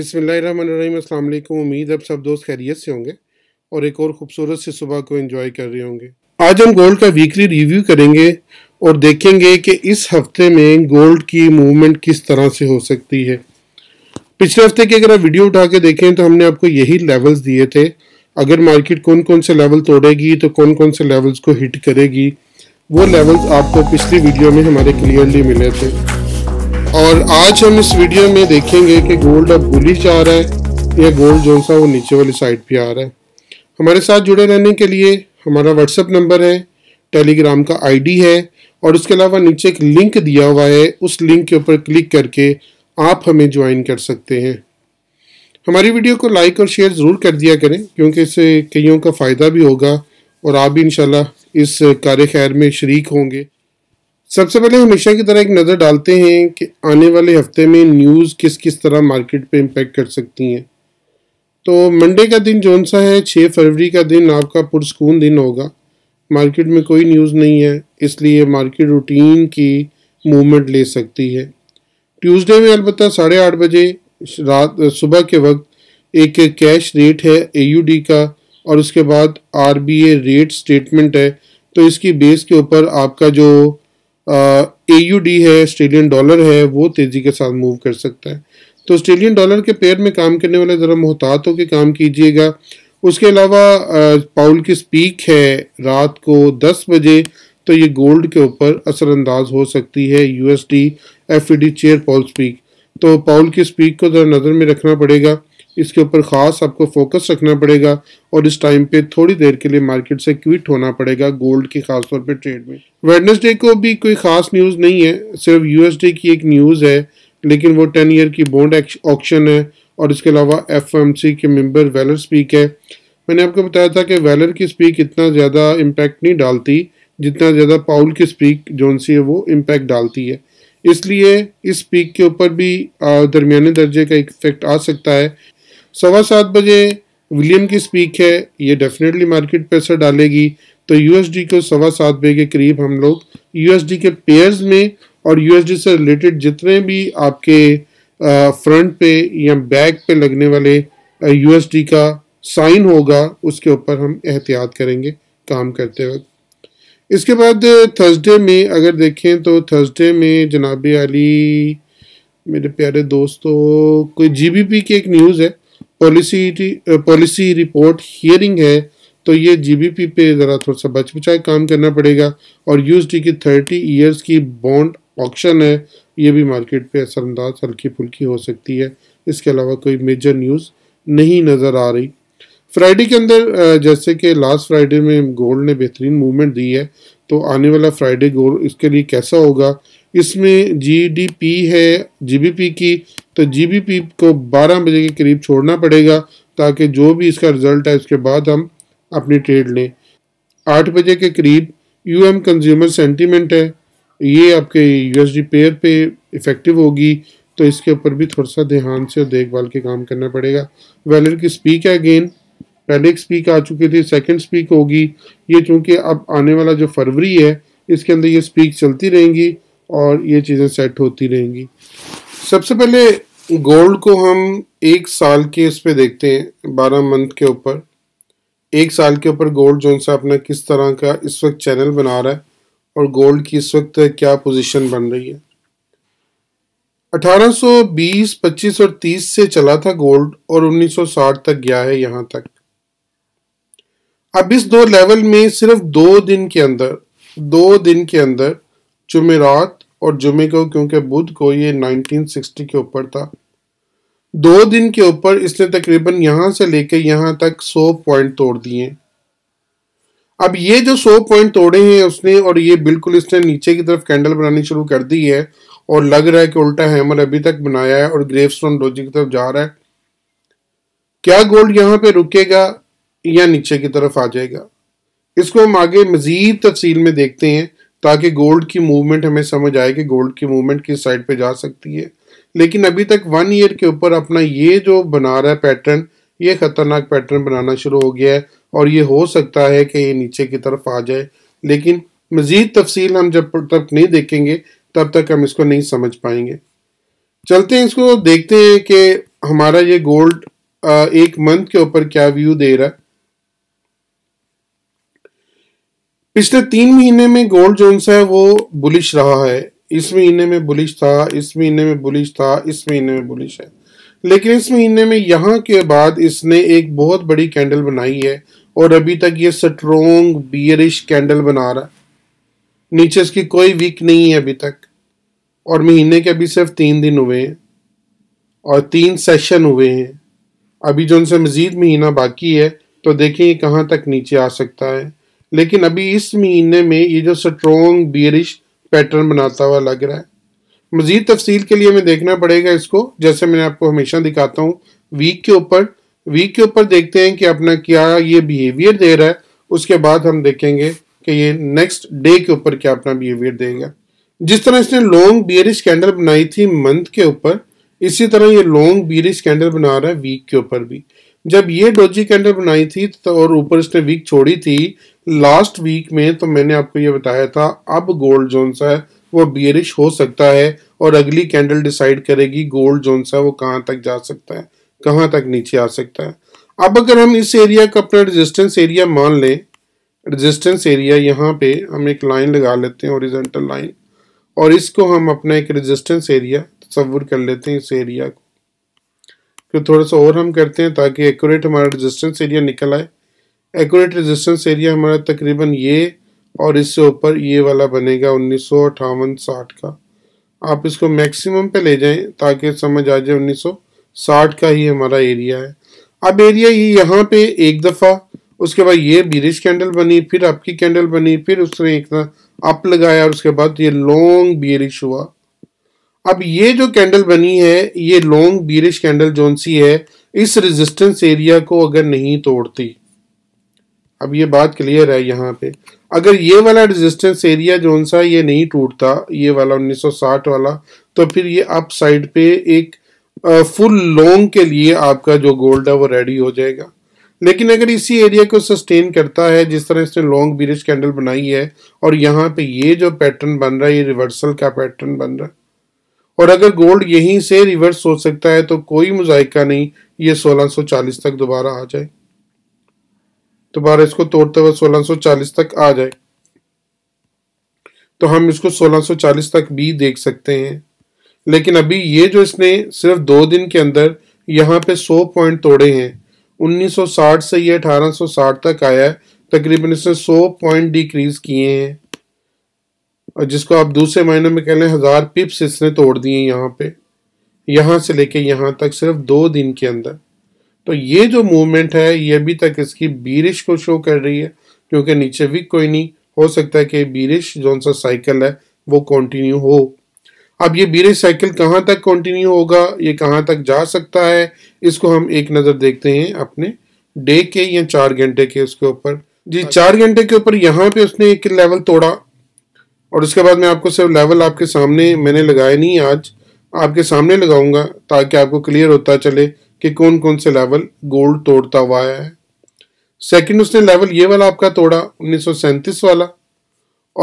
अस्सलाम अल्लाम उम्मीद अब सब दोस्त खैरियत से होंगे और एक और ख़ूबसूरत से सुबह को एंजॉय कर रहे होंगे आज हम गोल्ड का वीकली रिव्यू करेंगे और देखेंगे कि इस हफ्ते में गोल्ड की मूवमेंट किस तरह से हो सकती है पिछले हफ्ते की अगर आप वीडियो उठा के देखें तो हमने आपको यही लेवल्स दिए थे अगर मार्केट कौन कौन से लेवल तोड़ेगी तो कौन कौन से लेवल्स को हिट करेगी वो लेवल्स आपको पिछली वीडियो में हमारे क्लियरली मिले थे और आज हम इस वीडियो में देखेंगे कि गोल्ड अब बुलिश जा रहा है या गोल्ड जो सा वो नीचे वाली साइड पे आ रहा है हमारे साथ जुड़े रहने के लिए हमारा व्हाट्सअप नंबर है टेलीग्राम का आईडी है और उसके अलावा नीचे एक लिंक दिया हुआ है उस लिंक के ऊपर क्लिक करके आप हमें ज्वाइन कर सकते हैं हमारी वीडियो को लाइक और शेयर ज़रूर कर दिया करें क्योंकि इससे कईयों का फ़ायदा भी होगा और आप भी इन इस कार्य खैर में शरीक होंगे सबसे पहले हमेशा की तरह एक नज़र डालते हैं कि आने वाले हफ्ते में न्यूज़ किस किस तरह मार्केट पे इम्पेक्ट कर सकती हैं तो मंडे का दिन जौन सा है छः फरवरी का दिन आपका पुरस्कून दिन होगा मार्केट में कोई न्यूज़ नहीं है इसलिए मार्केट रूटीन की मूवमेंट ले सकती है ट्यूसडे में अलबत्त साढ़े आठ बजे रात सुबह के वक्त एक कैश रेट है ए का और उसके बाद आर रेट स्टेटमेंट है तो इसकी बेस के ऊपर आपका जो ए यू डी है ऑस्ट्रेलियन डॉलर है वो तेज़ी के साथ मूव कर सकता है तो ऑस्ट्रेलियन डॉलर के पेयर में काम करने वाले ज़रा मोहतात होकर काम कीजिएगा उसके अलावा पाउल की स्पीक है रात को 10 बजे तो ये गोल्ड के ऊपर असरअंदाज हो सकती है USD the chair Powell speak तो पाउल की स्पीक को ज़रा नज़र में रखना पड़ेगा इसके ऊपर ख़ास आपको फोकस रखना पड़ेगा और इस टाइम पे थोड़ी देर के लिए मार्केट से क्विट होना पड़ेगा गोल्ड की खास तौर पे ट्रेड में वेडनेसडे को भी कोई ख़ास न्यूज़ नहीं है सिर्फ यूएसडी की एक न्यूज़ है लेकिन वो टेन ईयर की बॉन्ड ऑप्शन है और इसके अलावा एफ के मेम्बर वेलर स्पीक है मैंने आपको बताया था कि वेलर की स्पीक इतना ज़्यादा इम्पैक्ट नहीं डालती जितना ज़्यादा पाउल की स्पीक जोन सी है वो इम्पैक्ट डालती है इसलिए इस पीक के ऊपर भी दरमिया दर्जे का एक इफेक्ट आ सकता है सवा सात बजे विलियम की स्पीक है ये डेफिनेटली मार्केट पे असर डालेगी तो यूएसडी को सवा सात बजे के करीब हम लोग यूएसडी के पेयर्स में और यूएसडी से रिलेटेड जितने भी आपके फ्रंट पे या बैक पे लगने वाले यूएसडी का साइन होगा उसके ऊपर हम एहतियात करेंगे काम करते वक्त इसके बाद थर्सडे में अगर देखें तो थर्सडे में जनाब अली मेरे प्यारे दोस्तों कोई जीबीपी की एक न्यूज़ है पॉलिसी पॉलिसी रिपोर्ट हियरिंग है तो ये जीबीपी पे ज़रा थोड़ा सा बच बचाए काम करना पड़ेगा और यूएसडी की थर्टी ईयर्स की बॉन्ड ऑप्शन है ये भी मार्केट पे असरअंदाज हल्की फुल्की हो सकती है इसके अलावा कोई मेजर न्यूज़ नहीं नज़र आ रही फ्राइडे के अंदर eh, जैसे कि लास्ट फ्राइडे में गोल्ड ने बेहतरीन मूवमेंट दी है तो आने वाला फ्राइडे गोल्ड इसके लिए कैसा होगा इसमें जीडीपी है जीबीपी की तो जीबीपी को 12 बजे के करीब छोड़ना पड़ेगा ताकि जो भी इसका रिजल्ट है उसके बाद हम अपनी ट्रेड लें आठ बजे के करीब यूएम कंज्यूमर सेंटीमेंट है ये आपके यूएसडी पेयर पे इफ़ेक्टिव होगी तो इसके ऊपर भी थोड़ा सा ध्यान से और देखभाल के काम करना पड़ेगा वैलर की स्पीक है अगेन पहले एक स्पीक आ चुकी थी सेकंड स्पीक होगी ये चूँकि अब आने वाला जो फरवरी है इसके अंदर ये स्पीक चलती रहेंगी और ये चीज़ें सेट होती रहेंगी सबसे पहले गोल्ड को हम एक साल के इस पे देखते हैं बारह मंथ के ऊपर एक साल के ऊपर गोल्ड जो सा अपना किस तरह का इस वक्त चैनल बना रहा है और गोल्ड की इस वक्त क्या पोजीशन बन रही है 1820, 25 और 30 से चला था गोल्ड और 1960 तक गया है यहाँ तक अब इस दो लेवल में सिर्फ दो दिन के अंदर दो दिन के अंदर जुमेरात और जुमे को क्योंकि बुध को ये 1960 के ऊपर था दो दिन के ऊपर इसने तकरीबन यहां से लेके यहां तक 100 पॉइंट तोड़ दिए अब ये जो 100 पॉइंट तोड़े हैं उसने और ये बिल्कुल इसने नीचे की तरफ कैंडल बनानी शुरू कर दी है और लग रहा है कि उल्टा हैमर अभी तक बनाया है और ग्रेव स्टोन डोजी की तरफ जा रहा है क्या गोल्ड यहां पे रुकेगा या नीचे की तरफ आ जाएगा इसको हम आगे मजीद तफसील में देखते हैं ताकि गोल्ड की मूवमेंट हमें समझ आए कि गोल्ड की मूवमेंट किस साइड पे जा सकती है लेकिन अभी तक वन ईयर के ऊपर अपना ये जो बना रहा है पैटर्न ये ख़तरनाक पैटर्न बनाना शुरू हो गया है और ये हो सकता है कि ये नीचे की तरफ आ जाए लेकिन मज़ीद तफसील हम जब तक नहीं देखेंगे तब तक हम इसको नहीं समझ पाएंगे चलते हैं इसको देखते हैं कि हमारा ये गोल्ड एक मंथ के ऊपर क्या व्यू दे रहा है पिछले तीन महीने में गोल्ड जोन है वो बुलिश रहा है इस महीने में बुलिश था इस महीने में बुलिश था इस महीने में बुलिश है लेकिन इस महीने में यहाँ के बाद इसने एक बहुत बड़ी कैंडल बनाई है और अभी तक ये स्ट्रोंग बियरिश कैंडल बना रहा है नीचे इसकी कोई वीक नहीं है अभी तक और महीने के अभी सिर्फ तीन दिन हुए हैं और तीन सेशन हुए हैं अभी जो उनसे मज़ीद महीना बाकी है तो देखें ये कहाँ तक नीचे आ सकता है लेकिन अभी इस महीने में ये जो स्ट्रॉन्ग बियरिश पैटर्न बनाता हुआ लग रहा है मज़ीद तफसील के लिए हमें देखना पड़ेगा इसको जैसे मैंने आपको हमेशा दिखाता हूँ वीक के ऊपर वीक के ऊपर देखते हैं कि अपना क्या ये बिहेवियर दे रहा है उसके बाद हम देखेंगे कि ये नेक्स्ट डे के ऊपर क्या अपना बिहेवियर देगा जिस तरह इसने लॉन्ग बियरिश कैंडल बनाई थी मंथ के ऊपर इसी तरह ये लॉन्ग बियरिश कैंडल बना रहा है वीक के ऊपर भी जब ये डोजी कैंडल बनाई थी तो और ऊपर इसने वीक छोड़ी थी लास्ट वीक में तो मैंने आपको ये बताया था अब गोल्ड जोन सा है वो बियरिश हो सकता है और अगली कैंडल डिसाइड करेगी गोल्ड जोन सा वो कहाँ तक जा सकता है कहाँ तक नीचे आ सकता है अब अगर हम इस एरिया का अपना रेजिस्टेंस एरिया मान लें रेजिस्टेंस एरिया यहाँ पे हम एक लाइन लगा लेते हैं ओरिजेंटल लाइन और इसको हम अपना एक रेजिस्टेंस एरिया तस्वुर कर लेते हैं इस एरिया को फिर थोड़ा सा और हम करते हैं ताकि एक्यूरेट हमारा रेजिस्टेंस एरिया निकल आए एकट रेजिस्टेंस एरिया हमारा तकरीबन ये और इससे ऊपर ये वाला बनेगा उन्नीस सौ साठ का आप इसको मैक्सिमम पे ले जाएं ताकि समझ आ जाए उन्नीस सौ साठ का ही हमारा एरिया है अब एरिया ये यहाँ पे एक दफ़ा उसके बाद ये बीरिश कैंडल बनी फिर आपकी कैंडल बनी फिर उसने एक ना अप लगाया और उसके बाद ये लॉन्ग बीरिश हुआ अब ये जो कैंडल बनी है ये लॉन्ग बीरिश कैंडल जोन सी है इस रेजिस्टेंस एरिया को अगर नहीं तोड़ती अब ये बात क्लियर है यहाँ पे अगर ये वाला रेजिस्टेंस एरिया जो सा ये नहीं टूटता ये वाला 1960 वाला तो फिर ये अप साइड पे एक फुल लॉन्ग के लिए आपका जो गोल्ड है वो रेडी हो जाएगा लेकिन अगर इसी एरिया को सस्टेन करता है जिस तरह इसने लॉन्ग ब्रिज कैंडल बनाई है और यहाँ पे ये जो पैटर्न बन रहा है ये रिवर्सल का पैटर्न बन रहा है और अगर गोल्ड यहीं से रिवर्स हो सकता है तो कोई मुजायका नहीं ये 1640 तक दोबारा आ जाए दोबारा इसको तोड़ते हुए 1640 तक आ जाए तो हम इसको 1640 तक भी देख सकते हैं लेकिन अभी ये जो इसने सिर्फ दो दिन के अंदर यहाँ पे 100 पॉइंट तोड़े हैं 1960 से ये 1860 तक आया है तकरीबन इसने 100 पॉइंट डिक्रीज किए हैं और जिसको आप दूसरे महीने में कह लें हज़ार पिप्स इसने तोड़ दिए यहाँ पे यहाँ से लेके यहाँ तक सिर्फ दो दिन के अंदर तो ये जो मूवमेंट है ये अभी तक इसकी बीरिश को शो कर रही है क्योंकि नीचे भी कोई नहीं हो सकता है कि बीरिश जो सा साइकिल है वो कंटिन्यू हो अब ये बीरिश साइकिल कहाँ तक कंटिन्यू होगा ये कहाँ तक जा सकता है इसको हम एक नज़र देखते हैं अपने डे के या चार घंटे के उसके ऊपर जी अच्छा। चार घंटे के ऊपर यहाँ पे उसने एक लेवल तोड़ा और उसके बाद मैं आपको सिर्फ लेवल आपके सामने मैंने लगाए नहीं आज आपके सामने लगाऊंगा ताकि आपको क्लियर होता चले कि कौन कौन से लेवल गोल्ड तोड़ता हुआ आया है सेकंड उसने लेवल ये वाला आपका तोड़ा उन्नीस वाला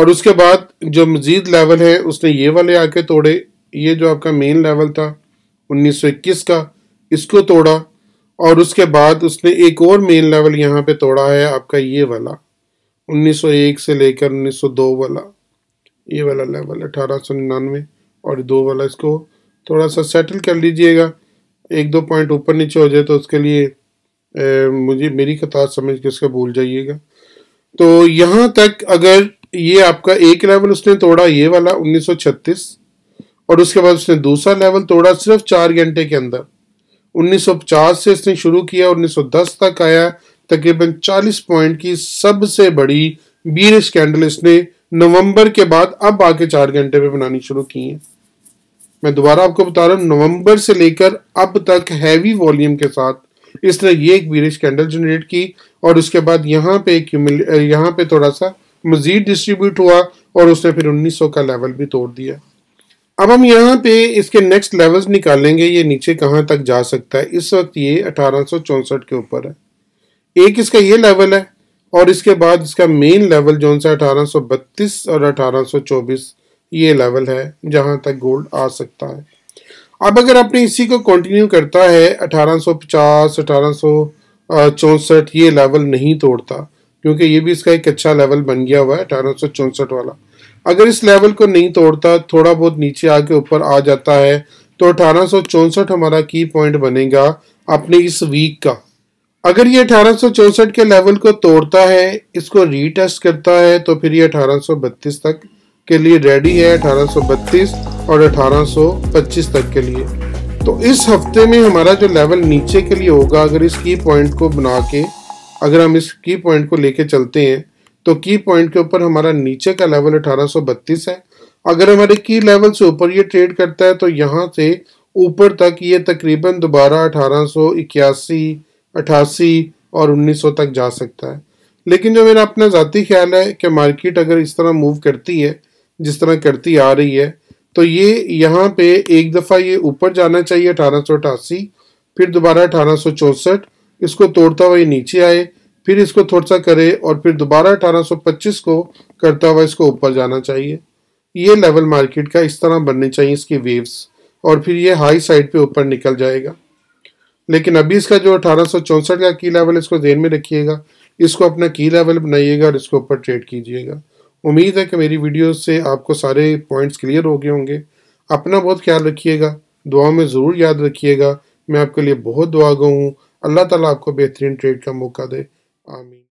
और उसके बाद जो मजीद लेवल है उसने ये वाले आके तोड़े ये जो आपका मेन लेवल था 1921 का इसको तोड़ा और उसके बाद उसने एक और मेन लेवल यहाँ पे तोड़ा है आपका ये वाला 1901 से लेकर 1902 वाला ये वाला लेवल अठारह और दो वाला इसको थोड़ा सा सेटल कर लीजिएगा एक दो पॉइंट ऊपर नीचे हो जाए तो उसके लिए ए, मुझे मेरी कथा समझ के उसका भूल जाइएगा तो यहाँ तक अगर ये आपका एक लेवल उसने तोड़ा ये वाला 1936 और उसके बाद उसने दूसरा लेवल तोड़ा सिर्फ चार घंटे के अंदर 1950 से इसने शुरू किया 1910 तक आया तकरीबन 40 पॉइंट की सबसे बड़ी बीर स्कैंडल इसने नवंबर के बाद अब आके चार घंटे पे बनानी शुरू की है मैं दोबारा आपको बता रहा हूँ नवंबर से लेकर अब तक हैवी वॉल्यूम के साथ इसने ये एक बीरिश कैंडल जनरेट की और उसके बाद यहाँ पे एक यहाँ पे थोड़ा सा मजीद डिस्ट्रीब्यूट हुआ और उसने फिर 1900 का लेवल भी तोड़ दिया अब हम यहाँ पे इसके नेक्स्ट लेवल्स निकालेंगे ये नीचे कहाँ तक जा सकता है इस वक्त ये अठारह के ऊपर है एक इसका ये लेवल है और इसके बाद इसका मेन लेवल जो सा अठारह और अठारह ये लेवल है जहां तक गोल्ड आ सकता है अब अगर आपने इसी को कंटिन्यू करता है 1850 1864 ये लेवल नहीं तोड़ता क्योंकि ये भी इसका एक अच्छा लेवल बन गया हुआ है अठारह वाला अगर इस लेवल को नहीं तोड़ता थोड़ा बहुत नीचे आके ऊपर आ जाता है तो अठारह हमारा की पॉइंट बनेगा अपने इस वीक का अगर ये अठारह के लेवल को तोड़ता है इसको रीटेस्ट करता है तो फिर ये अठारह तक के लिए रेडी है 1832 और 1825 तक के लिए तो इस हफ्ते में हमारा जो लेवल नीचे के लिए होगा अगर इस की पॉइंट को बना के अगर हम इस की पॉइंट को लेके चलते हैं तो की पॉइंट के ऊपर हमारा नीचे का लेवल 1832 है अगर हमारे की लेवल से ऊपर ये ट्रेड करता है तो यहाँ से ऊपर तक ये तकरीबन दोबारा अठारह सौ इक्यासी अठासी और 1900 तक जा सकता है लेकिन जो मेरा अपना ज़ाती ख्याल है कि मार्केट अगर इस तरह मूव करती है जिस तरह करती आ रही है तो ये यहाँ पे एक दफ़ा ये ऊपर जाना चाहिए अठारह फिर दोबारा अठारह इसको तोड़ता हुआ ये नीचे आए फिर इसको थोड़ा सा करे और फिर दोबारा 1825 को करता हुआ इसको ऊपर जाना चाहिए ये लेवल मार्केट का इस तरह बनने चाहिए इसकी वेव्स और फिर ये हाई साइड पे ऊपर निकल जाएगा लेकिन अभी इसका जो अठारह का की लेवल इसको देन में रखिएगा इसको अपना की लेवल बनाइएगा और इसको ऊपर ट्रेड कीजिएगा उम्मीद है कि मेरी वीडियो से आपको सारे पॉइंट्स क्लियर हो गए होंगे अपना बहुत ख्याल रखिएगा दुआ में ज़रूर याद रखिएगा मैं आपके लिए बहुत दुआ गूँ हूँ अल्लाह ताला आपको बेहतरीन ट्रेड का मौका दे आमीन